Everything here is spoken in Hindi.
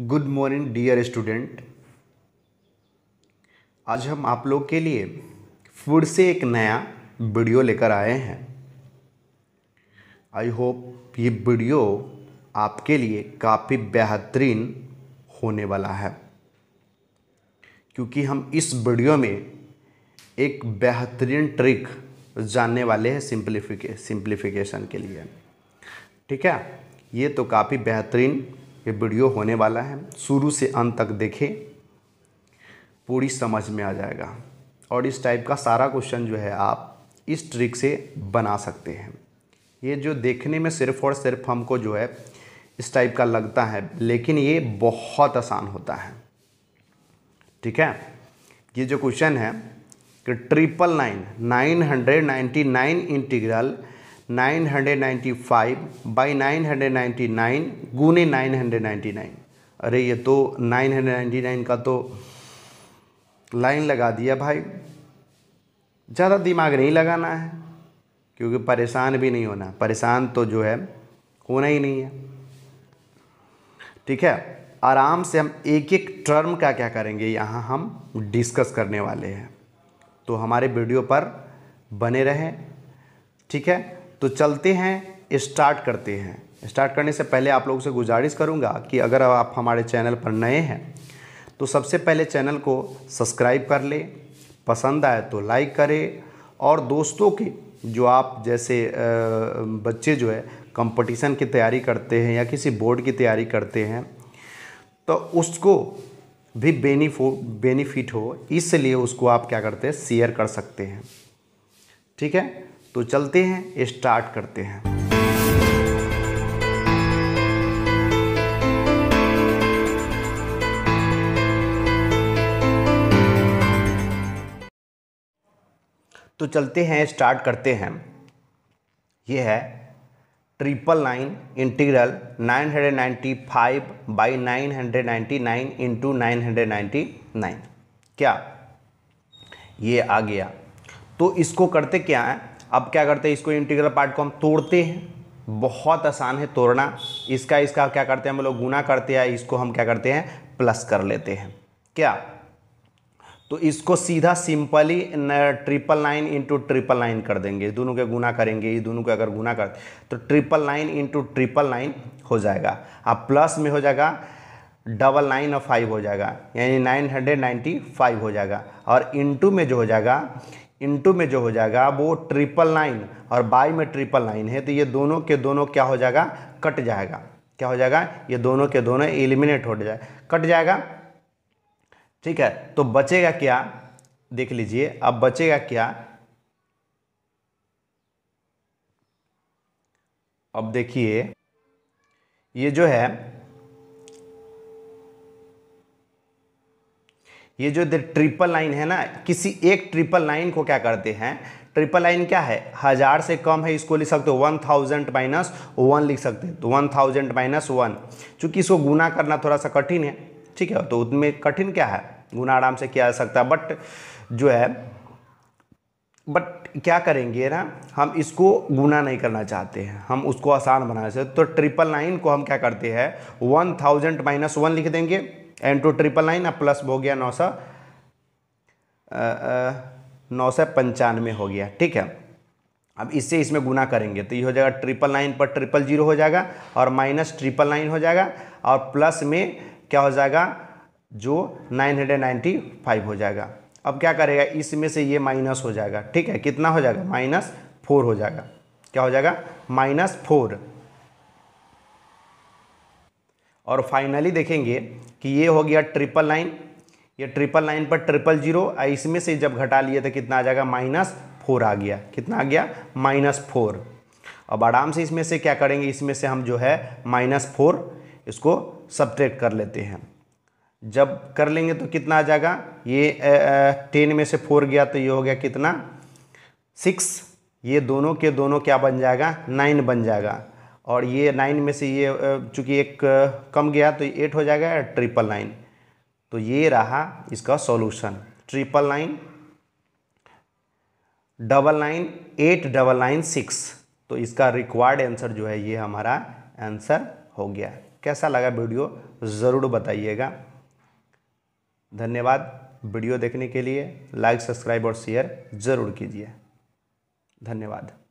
गुड मॉर्निंग डियर स्टूडेंट आज हम आप लोग के लिए फूड से एक नया वीडियो लेकर आए हैं आई होप ये वीडियो आपके लिए काफ़ी बेहतरीन होने वाला है क्योंकि हम इस वीडियो में एक बेहतरीन ट्रिक जानने वाले हैं सिंप्लीफिके सिंप्लीफिकेशन के लिए ठीक है ये तो काफ़ी बेहतरीन ये वीडियो होने वाला है शुरू से अंत तक देखें पूरी समझ में आ जाएगा और इस टाइप का सारा क्वेश्चन जो है आप इस ट्रिक से बना सकते हैं ये जो देखने में सिर्फ और सिर्फ हमको जो है इस टाइप का लगता है लेकिन ये बहुत आसान होता है ठीक है ये जो क्वेश्चन है कि triple nine nine hundred ninety nine integral 995 by 999 गुने 999 अरे ये तो 999 का तो लाइन लगा दिया भाई ज़्यादा दिमाग नहीं लगाना है क्योंकि परेशान भी नहीं होना परेशान तो जो है होना ही नहीं है ठीक है आराम से हम एक एक टर्म का क्या करेंगे यहाँ हम डिस्कस करने वाले हैं तो हमारे वीडियो पर बने रहें ठीक है तो चलते हैं स्टार्ट करते हैं स्टार्ट करने से पहले आप लोगों से गुजारिश करूँगा कि अगर आप हमारे चैनल पर नए हैं तो सबसे पहले चैनल को सब्सक्राइब कर ले पसंद आए तो लाइक करें और दोस्तों के जो आप जैसे बच्चे जो है कंपटीशन की तैयारी करते हैं या किसी बोर्ड की तैयारी करते हैं तो उसको भी बेनिफो बेनिफिट हो इसलिए उसको आप क्या करते हैं शेयर कर सकते हैं ठीक है तो चलते हैं स्टार्ट करते हैं तो चलते हैं स्टार्ट करते हैं यह है triple nine integral nine hundred ninety five by nine hundred ninety nine into nine hundred ninety nine क्या ये आ गया तो इसको करते क्या है अब क्या करते हैं इसको इंटीग्रल पार्ट को हम तोड़ते हैं बहुत आसान है तोड़ना इसका इसका क्या करते हैं हम लोग गुना करते हैं इसको हम क्या करते हैं प्लस कर लेते हैं क्या तो इसको सीधा simply triple nine into triple nine कर देंगे दोनों के गुना करेंगे ये दोनों के अगर गुना कर तो triple nine into triple nine हो जाएगा अब प्लस में हो जाएगा डबल नाइन और फाइव हो जाएगा यानी नाइन हंड्रेड नाइन्टी फाइव हो जाएगा और इंटू में जो हो जाएगा इंटू में जो हो जाएगा वो ट्रिपल नाइन और बाई में ट्रिपल नाइन है तो ये दोनों के दोनों क्या हो जाएगा कट जाएगा क्या हो जाएगा ये दोनों के दोनों एलिमिनेट हो जाए कट जाएगा ठीक है तो बचेगा क्या देख लीजिए अब बचेगा क्या अब देखिए ये जो है ये जो ट्रिपल लाइन है ना किसी एक ट्रिपल लाइन को क्या करते हैं ट्रिपल लाइन क्या है हज़ार से कम है इसको लिख सकते हो वन थाउजेंड माइनस वन लिख सकते हैं तो वन थाउजेंड माइनस वन चूंकि इसको गुना करना थोड़ा सा कठिन है ठीक है तो उसमें कठिन क्या है गुना आराम से किया जा सकता है बट जो है बट क्या करेंगे ना हम इसको गुना नहीं करना चाहते हैं हम उसको आसान बनाना चाहते तो ट्रिपल लाइन को हम क्या करते हैं वन थाउजेंड माइनस वन लिख देंगे एन टू ट्रिपल नाइन अब प्लस हो गया नौ सौ नौ सौ पंचानवे हो गया ठीक है अब इससे इसमें गुना करेंगे तो ये हो जाएगा ट्रिपल नाइन पर ट्रिपल जीरो हो जाएगा और माइनस ट्रिपल नाइन हो जाएगा और प्लस में क्या हो जाएगा जो नाइन हंड्रेड नाइन्टी फाइव हो जाएगा अब क्या करेगा इसमें से ये माइनस हो जाएगा ठीक है कितना हो जाएगा माइनस फोर हो जाएगा क्या हो जाएगा माइनस फोर और फाइनली देखेंगे कि ये हो गया ट्रिपल नाइन ये ट्रिपल नाइन पर ट्रिपल जीरो इसमें से जब घटा लिए तो कितना आ जाएगा माइनस फोर आ गया कितना आ गया माइनस फोर अब आराम से इसमें से क्या करेंगे इसमें से हम जो है माइनस फोर इसको सब्ट्रैक्ट कर लेते हैं जब कर लेंगे तो कितना आ जाएगा ये टेन में से फोर गया तो ये हो गया कितना सिक्स ये दोनों के दोनों क्या बन जाएगा नाइन बन जाएगा और ये नाइन में से ये चूँकि एक कम गया तो एट हो जाएगा ट्रिपल नाइन तो ये रहा इसका solution triple nine double nine eight double nine six तो इसका रिक्वायर्ड आंसर जो है ये हमारा आंसर हो गया कैसा लगा वीडियो ज़रूर बताइएगा धन्यवाद वीडियो देखने के लिए लाइक सब्सक्राइब और शेयर ज़रूर कीजिए धन्यवाद